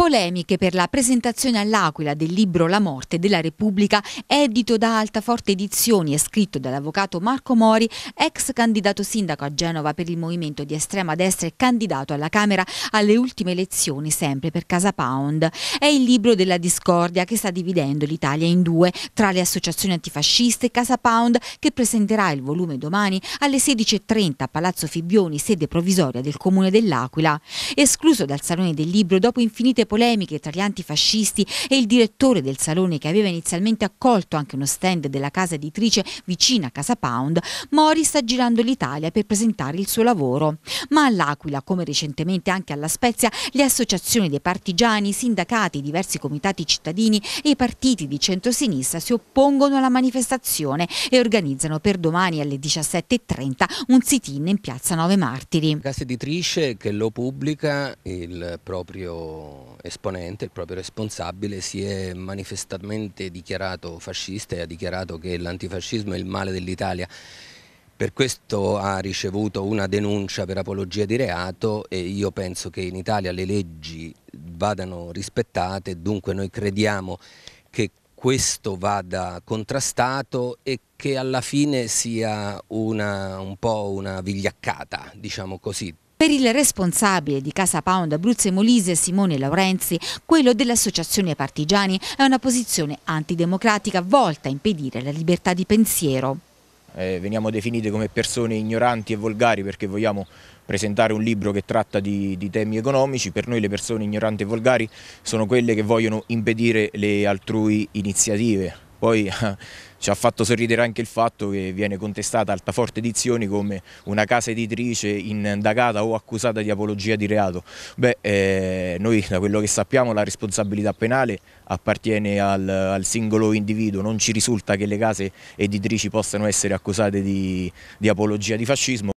Polemiche per la presentazione all'Aquila del libro La morte della Repubblica, edito da Altaforte Edizioni e scritto dall'avvocato Marco Mori, ex candidato sindaco a Genova per il movimento di estrema destra e candidato alla Camera alle ultime elezioni sempre per Casa Pound. È il libro della discordia che sta dividendo l'Italia in due tra le associazioni antifasciste e Casa Pound che presenterà il volume domani alle 16.30 a Palazzo Fibbioni, sede provvisoria del comune dell'Aquila. Escluso dal Salone del Libro dopo infinite polemiche tra gli antifascisti e il direttore del salone che aveva inizialmente accolto anche uno stand della casa editrice vicina a Casa Pound, Mori sta girando l'Italia per presentare il suo lavoro. Ma all'Aquila, come recentemente anche alla Spezia, le associazioni dei partigiani, i sindacati, i diversi comitati cittadini e i partiti di centrosinistra si oppongono alla manifestazione e organizzano per domani alle 17.30 un sit-in in piazza 9 Martiri. La Casa editrice che lo pubblica il proprio esponente, il proprio responsabile, si è manifestamente dichiarato fascista e ha dichiarato che l'antifascismo è il male dell'Italia. Per questo ha ricevuto una denuncia per apologia di reato e io penso che in Italia le leggi vadano rispettate, dunque noi crediamo che questo vada contrastato e che alla fine sia una, un po' una vigliaccata, diciamo così, per il responsabile di Casa Pound Abruzzo e Molise, Simone Laurenzi, quello dell'associazione partigiani è una posizione antidemocratica volta a impedire la libertà di pensiero. Eh, veniamo definite come persone ignoranti e volgari perché vogliamo presentare un libro che tratta di, di, temi economici, per noi le persone ignoranti e volgari sono quelle che vogliono impedire le altrui iniziative. Poi ci ha fatto sorridere anche il fatto che viene contestata Altaforte Edizioni come una casa editrice indagata o accusata di apologia di reato. Beh, eh, noi da quello che sappiamo la responsabilità penale appartiene al, al, singolo individuo, non ci risulta che le case editrici possano essere accusate di, di apologia di fascismo.